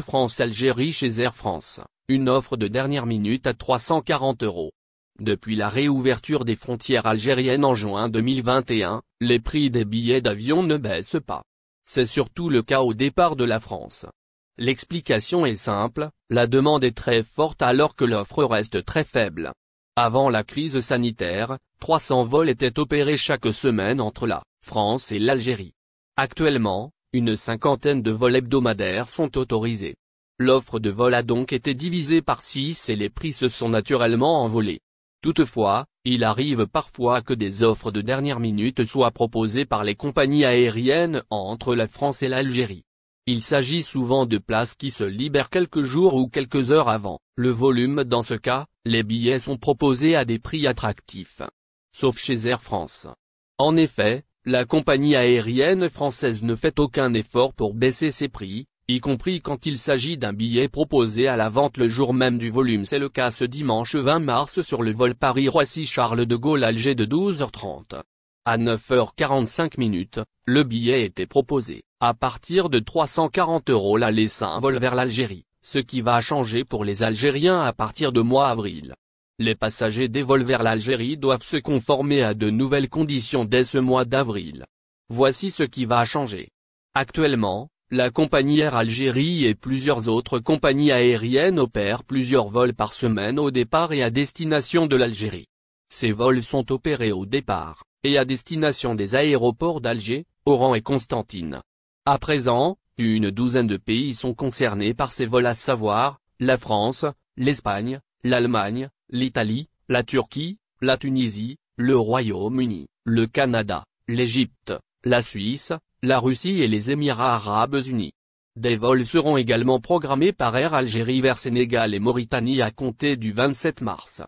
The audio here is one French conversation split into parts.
France-Algérie chez Air France, une offre de dernière minute à 340 euros. Depuis la réouverture des frontières algériennes en juin 2021, les prix des billets d'avion ne baissent pas. C'est surtout le cas au départ de la France. L'explication est simple, la demande est très forte alors que l'offre reste très faible. Avant la crise sanitaire, 300 vols étaient opérés chaque semaine entre la France et l'Algérie. Actuellement, une cinquantaine de vols hebdomadaires sont autorisés. L'offre de vol a donc été divisée par 6 et les prix se sont naturellement envolés. Toutefois, il arrive parfois que des offres de dernière minute soient proposées par les compagnies aériennes entre la France et l'Algérie. Il s'agit souvent de places qui se libèrent quelques jours ou quelques heures avant. Le volume dans ce cas, les billets sont proposés à des prix attractifs. Sauf chez Air France. En effet, la compagnie aérienne française ne fait aucun effort pour baisser ses prix, y compris quand il s'agit d'un billet proposé à la vente le jour même du volume. C'est le cas ce dimanche 20 mars sur le vol Paris-Roissy-Charles de Gaulle-Alger de 12h30. À 9h45 minutes, le billet était proposé, à partir de 340 euros l'aller un vol vers l'Algérie, ce qui va changer pour les Algériens à partir de mois avril les passagers des vols vers l'Algérie doivent se conformer à de nouvelles conditions dès ce mois d'avril. Voici ce qui va changer. Actuellement, la compagnie Air Algérie et plusieurs autres compagnies aériennes opèrent plusieurs vols par semaine au départ et à destination de l'Algérie. Ces vols sont opérés au départ, et à destination des aéroports d'Alger, Oran et Constantine. À présent, une douzaine de pays sont concernés par ces vols à savoir, la France, l'Espagne, l'Allemagne, l'Italie, la Turquie, la Tunisie, le Royaume-Uni, le Canada, l'Égypte, la Suisse, la Russie et les Émirats arabes unis. Des vols seront également programmés par Air Algérie vers Sénégal et Mauritanie à compter du 27 mars.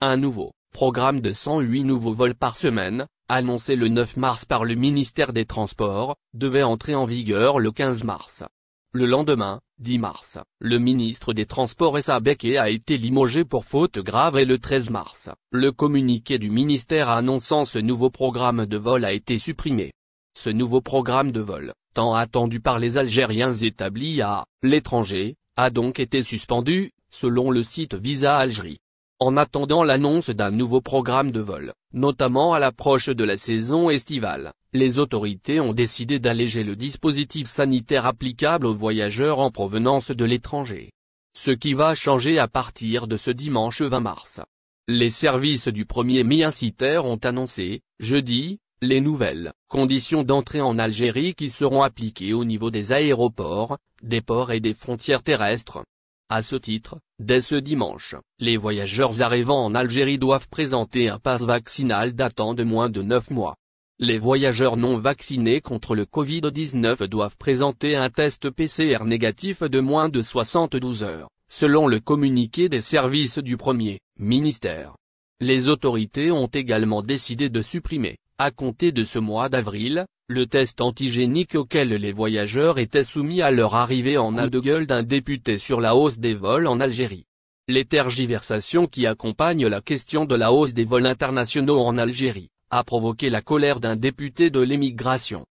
Un nouveau programme de 108 nouveaux vols par semaine, annoncé le 9 mars par le ministère des Transports, devait entrer en vigueur le 15 mars. Le lendemain, 10 mars, le ministre des Transports Essa Beke a été limogé pour faute grave et le 13 mars, le communiqué du ministère annonçant ce nouveau programme de vol a été supprimé. Ce nouveau programme de vol, tant attendu par les Algériens établis à l'étranger, a donc été suspendu, selon le site Visa Algérie en attendant l'annonce d'un nouveau programme de vol, notamment à l'approche de la saison estivale, les autorités ont décidé d'alléger le dispositif sanitaire applicable aux voyageurs en provenance de l'étranger. Ce qui va changer à partir de ce dimanche 20 mars. Les services du premier er mi ont annoncé, jeudi, les nouvelles conditions d'entrée en Algérie qui seront appliquées au niveau des aéroports, des ports et des frontières terrestres. À ce titre, dès ce dimanche, les voyageurs arrivant en Algérie doivent présenter un passe vaccinal datant de moins de 9 mois. Les voyageurs non vaccinés contre le Covid-19 doivent présenter un test PCR négatif de moins de 72 heures, selon le communiqué des services du premier ministère. Les autorités ont également décidé de supprimer, à compter de ce mois d'avril, le test antigénique auquel les voyageurs étaient soumis à leur arrivée en a de gueule d'un député sur la hausse des vols en Algérie. Les tergiversations qui accompagnent la question de la hausse des vols internationaux en Algérie, a provoqué la colère d'un député de l'émigration.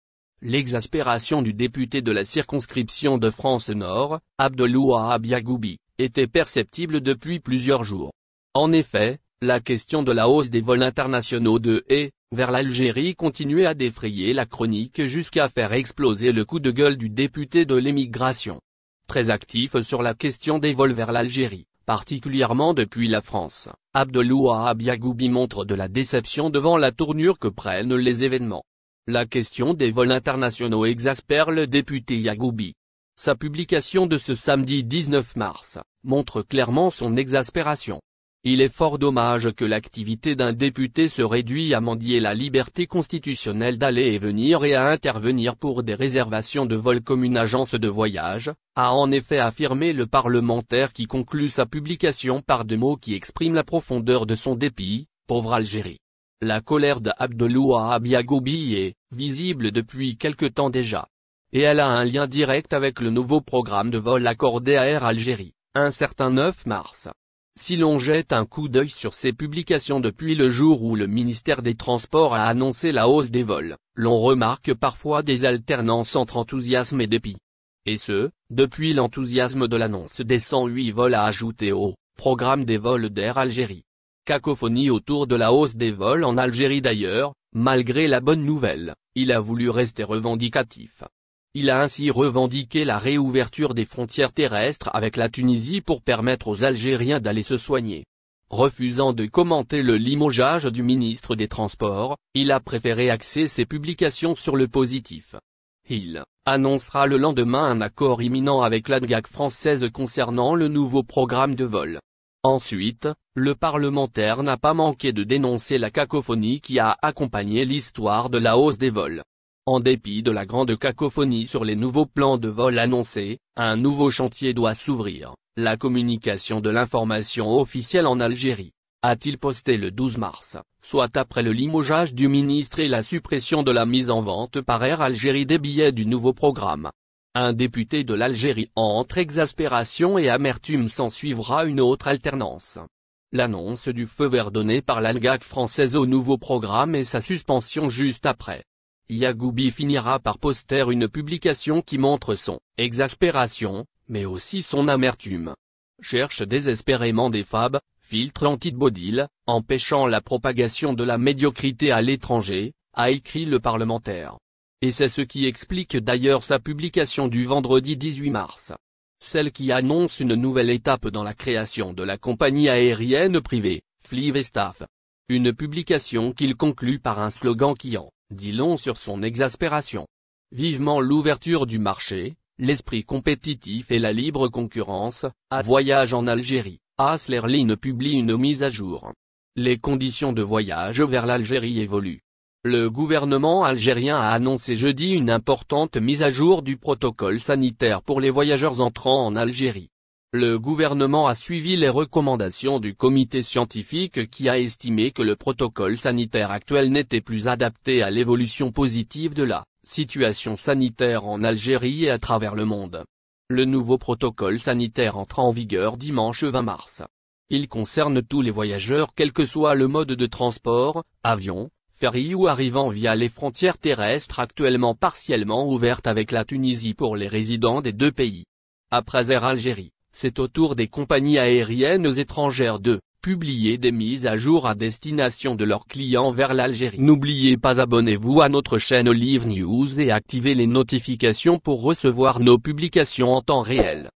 L'exaspération du député de la circonscription de France Nord, Abdelouahab Yagoubi, était perceptible depuis plusieurs jours. En effet, la question de la hausse des vols internationaux de et vers l'Algérie continuait à défrayer la chronique jusqu'à faire exploser le coup de gueule du député de l'émigration. Très actif sur la question des vols vers l'Algérie, particulièrement depuis la France, Abdelouahab Yagoubi montre de la déception devant la tournure que prennent les événements. La question des vols internationaux exaspère le député Yagoubi. Sa publication de ce samedi 19 mars, montre clairement son exaspération. Il est fort dommage que l'activité d'un député se réduit à mendier la liberté constitutionnelle d'aller et venir et à intervenir pour des réservations de vol comme une agence de voyage, a en effet affirmé le parlementaire qui conclut sa publication par deux mots qui expriment la profondeur de son dépit, pauvre Algérie. La colère Abdeloua Abiagoubi est, visible depuis quelque temps déjà. Et elle a un lien direct avec le nouveau programme de vol accordé à Air Algérie, un certain 9 mars. Si l'on jette un coup d'œil sur ces publications depuis le jour où le ministère des Transports a annoncé la hausse des vols, l'on remarque parfois des alternances entre enthousiasme et dépit. Et ce, depuis l'enthousiasme de l'annonce des 108 vols à ajouter au programme des vols d'Air Algérie. Cacophonie autour de la hausse des vols en Algérie d'ailleurs, malgré la bonne nouvelle, il a voulu rester revendicatif. Il a ainsi revendiqué la réouverture des frontières terrestres avec la Tunisie pour permettre aux Algériens d'aller se soigner. Refusant de commenter le limogeage du ministre des Transports, il a préféré axer ses publications sur le positif. Il annoncera le lendemain un accord imminent avec l'ANGAC française concernant le nouveau programme de vol. Ensuite, le parlementaire n'a pas manqué de dénoncer la cacophonie qui a accompagné l'histoire de la hausse des vols. En dépit de la grande cacophonie sur les nouveaux plans de vol annoncés, un nouveau chantier doit s'ouvrir, la communication de l'information officielle en Algérie a-t-il posté le 12 mars, soit après le limogeage du ministre et la suppression de la mise en vente par Air Algérie des billets du nouveau programme. Un député de l'Algérie entre exaspération et amertume s'en suivra une autre alternance. L'annonce du feu vert donné par l'Algac française au nouveau programme et sa suspension juste après, Yagoubi finira par poster une publication qui montre son « exaspération », mais aussi son amertume. Cherche désespérément des fabs, filtre antibodyl, empêchant la propagation de la médiocrité à l'étranger, a écrit le parlementaire. Et c'est ce qui explique d'ailleurs sa publication du vendredi 18 mars. Celle qui annonce une nouvelle étape dans la création de la compagnie aérienne privée, Flive Une publication qu'il conclut par un slogan qui en dit long sur son exaspération. Vivement l'ouverture du marché, l'esprit compétitif et la libre concurrence, à voyage en Algérie, Aslerline publie une mise à jour. Les conditions de voyage vers l'Algérie évoluent. Le gouvernement algérien a annoncé jeudi une importante mise à jour du protocole sanitaire pour les voyageurs entrant en Algérie. Le gouvernement a suivi les recommandations du comité scientifique qui a estimé que le protocole sanitaire actuel n'était plus adapté à l'évolution positive de la situation sanitaire en Algérie et à travers le monde. Le nouveau protocole sanitaire entre en vigueur dimanche 20 mars. Il concerne tous les voyageurs quel que soit le mode de transport, avion, ferry ou arrivant via les frontières terrestres actuellement partiellement ouvertes avec la Tunisie pour les résidents des deux pays. Après Air Algérie c'est au tour des compagnies aériennes étrangères de publier des mises à jour à destination de leurs clients vers l'Algérie. N'oubliez pas abonnez-vous à notre chaîne Olive News et activez les notifications pour recevoir nos publications en temps réel.